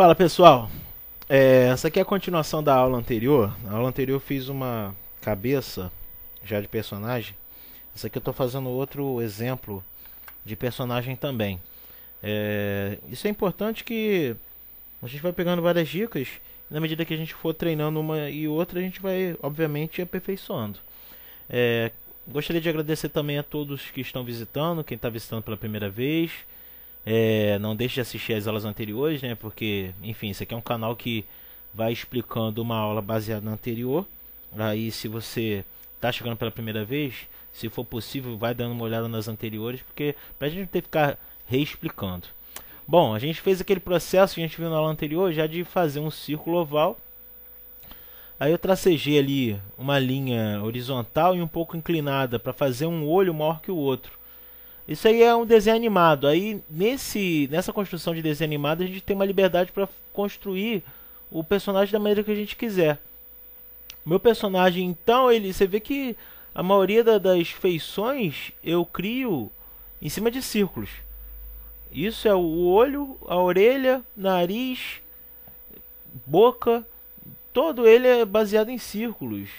Fala pessoal, é, essa aqui é a continuação da aula anterior. Na aula anterior eu fiz uma cabeça já de personagem. Essa aqui eu estou fazendo outro exemplo de personagem também. É, isso é importante que a gente vai pegando várias dicas. E na medida que a gente for treinando uma e outra, a gente vai, obviamente, aperfeiçoando. É, gostaria de agradecer também a todos que estão visitando, quem está visitando pela primeira vez. É, não deixe de assistir as aulas anteriores, né? Porque, enfim, isso aqui é um canal que vai explicando uma aula baseada na anterior. Aí, se você está chegando pela primeira vez, se for possível, vai dando uma olhada nas anteriores, porque para a gente não ter que ficar reexplicando. Bom, a gente fez aquele processo que a gente viu na aula anterior, já de fazer um círculo oval. Aí eu tracejei ali uma linha horizontal e um pouco inclinada para fazer um olho maior que o outro. Isso aí é um desenho animado. Aí nesse nessa construção de desenho animado a gente tem uma liberdade para construir o personagem da maneira que a gente quiser. Meu personagem então ele, você vê que a maioria da, das feições eu crio em cima de círculos. Isso é o olho, a orelha, nariz, boca, todo ele é baseado em círculos.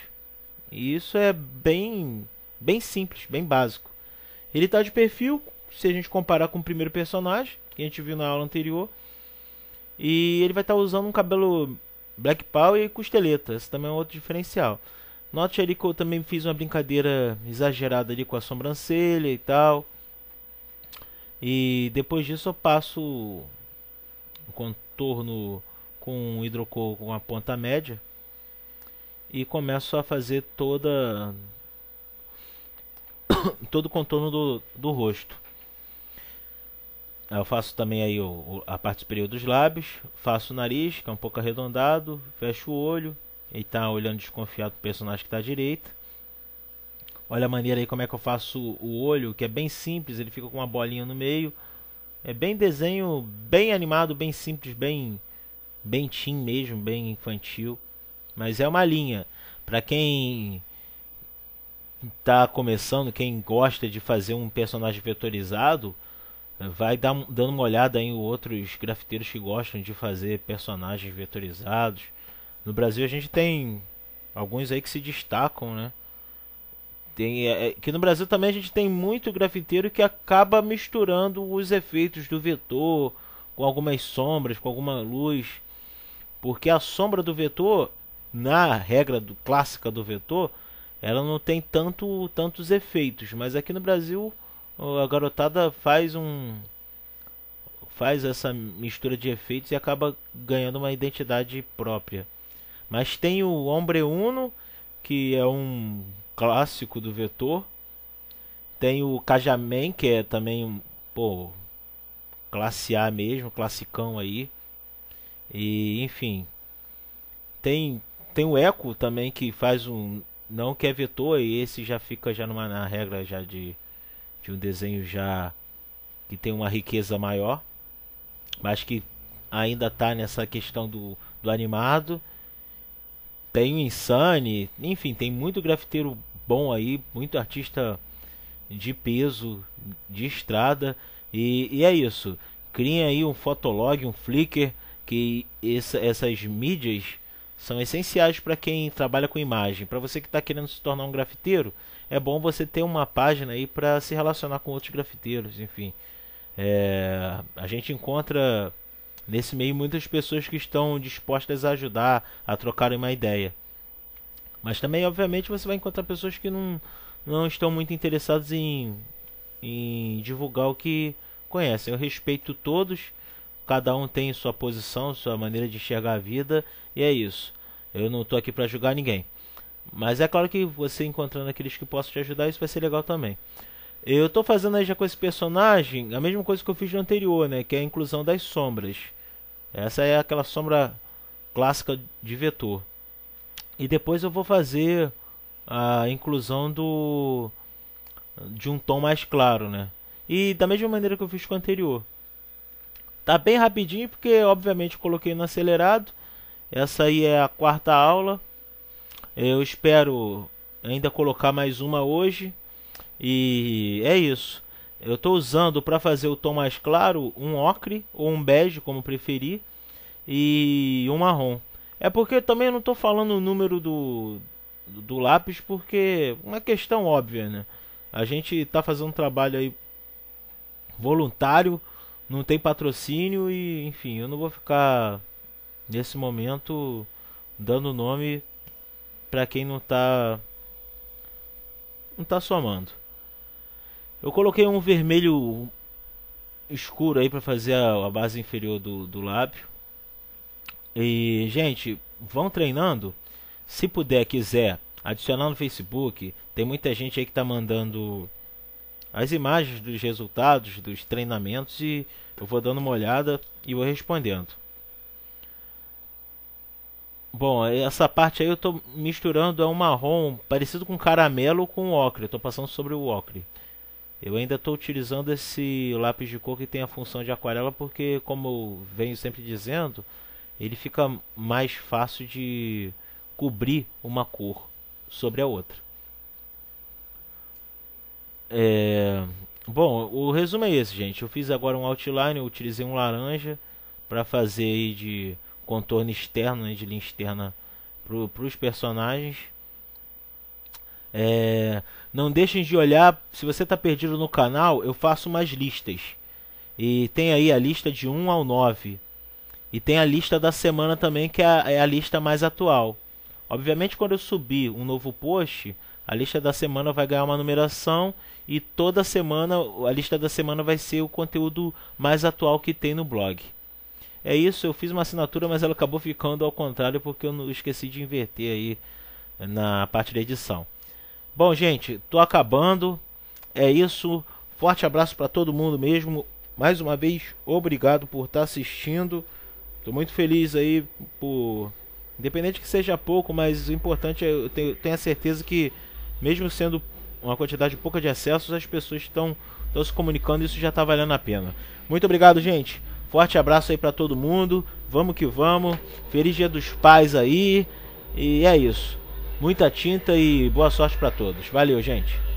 E isso é bem bem simples, bem básico. Ele está de perfil, se a gente comparar com o primeiro personagem, que a gente viu na aula anterior. E ele vai estar tá usando um cabelo Black Power e costeleta. Esse também é outro diferencial. Note ali que eu também fiz uma brincadeira exagerada ali com a sobrancelha e tal. E depois disso eu passo o contorno com hidrocor com a ponta média. E começo a fazer toda todo o contorno do, do rosto. Eu faço também aí o, a parte superior dos lábios, faço o nariz, que é um pouco arredondado, fecho o olho, e tá olhando desconfiado o personagem que está à direita. Olha a maneira aí como é que eu faço o olho, que é bem simples, ele fica com uma bolinha no meio. É bem desenho, bem animado, bem simples, bem bem teen mesmo, bem infantil, mas é uma linha. Para quem está começando, quem gosta de fazer um personagem vetorizado, vai dar, dando uma olhada em outros grafiteiros que gostam de fazer personagens vetorizados. No Brasil a gente tem alguns aí que se destacam, né? Tem, é, é, que no Brasil também a gente tem muito grafiteiro que acaba misturando os efeitos do vetor com algumas sombras, com alguma luz. Porque a sombra do vetor, na regra do, clássica do vetor, ela não tem tanto tantos efeitos, mas aqui no Brasil a garotada faz um faz essa mistura de efeitos e acaba ganhando uma identidade própria. Mas tem o Hombre Uno, que é um clássico do vetor. Tem o Kajamen, que é também pô, classe A mesmo, classicão aí. E enfim. Tem tem o Echo também que faz um não que é vetor, e esse já fica já numa na regra já de, de um desenho já que tem uma riqueza maior, mas que ainda está nessa questão do, do animado. Tem o Insane, enfim, tem muito grafiteiro bom aí, muito artista de peso, de estrada, e, e é isso. Criem aí um fotolog, um Flickr, que essa, essas mídias são essenciais para quem trabalha com imagem. Para você que está querendo se tornar um grafiteiro, é bom você ter uma página aí para se relacionar com outros grafiteiros, enfim. É, a gente encontra nesse meio muitas pessoas que estão dispostas a ajudar, a trocar uma ideia. Mas também, obviamente, você vai encontrar pessoas que não, não estão muito interessadas em, em divulgar o que conhecem. Eu respeito todos, Cada um tem sua posição, sua maneira de enxergar a vida, e é isso. Eu não estou aqui para julgar ninguém. Mas é claro que você encontrando aqueles que possam te ajudar, isso vai ser legal também. Eu estou fazendo aí já com esse personagem a mesma coisa que eu fiz no anterior, né? Que é a inclusão das sombras. Essa é aquela sombra clássica de vetor. E depois eu vou fazer a inclusão do de um tom mais claro, né? E da mesma maneira que eu fiz com o anterior. Tá bem rapidinho porque obviamente coloquei no acelerado. Essa aí é a quarta aula. Eu espero ainda colocar mais uma hoje. E é isso. Eu estou usando para fazer o tom mais claro um ocre ou um bege, como preferir, e um marrom. É porque também não estou falando o número do, do lápis, porque é uma questão óbvia, né? A gente está fazendo um trabalho aí voluntário não tem patrocínio e, enfim, eu não vou ficar nesse momento dando nome para quem não tá não tá somando. Eu coloquei um vermelho escuro aí para fazer a, a, base inferior do, do lábio. E, gente, vão treinando. Se puder, quiser, adicionar no Facebook. Tem muita gente aí que tá mandando as imagens dos resultados dos treinamentos e eu vou dando uma olhada e vou respondendo. Bom, essa parte aí eu estou misturando é um marrom parecido com caramelo com ocre. Estou passando sobre o ocre. Eu ainda estou utilizando esse lápis de cor que tem a função de aquarela porque, como eu venho sempre dizendo, ele fica mais fácil de cobrir uma cor sobre a outra. É... Bom, o resumo é esse, gente. Eu fiz agora um outline, eu utilizei um laranja para fazer de contorno externo, né, de linha externa para os personagens. É... Não deixem de olhar, se você está perdido no canal, eu faço umas listas. E tem aí a lista de 1 ao 9. E tem a lista da semana também, que é a, é a lista mais atual. Obviamente, quando eu subir um novo post, a lista da semana vai ganhar uma numeração e toda semana a lista da semana vai ser o conteúdo mais atual que tem no blog. É isso, eu fiz uma assinatura, mas ela acabou ficando ao contrário porque eu esqueci de inverter aí na parte da edição. Bom, gente, tô acabando. É isso. Forte abraço para todo mundo mesmo. Mais uma vez, obrigado por estar tá assistindo. Tô muito feliz aí por independente que seja pouco, mas o importante é eu tenho, tenho a certeza que mesmo sendo uma quantidade pouca de acessos, as pessoas estão se comunicando e isso já está valendo a pena. Muito obrigado, gente. Forte abraço aí para todo mundo. Vamos que vamos. Feliz Dia dos Pais aí. E é isso. Muita tinta e boa sorte para todos. Valeu, gente.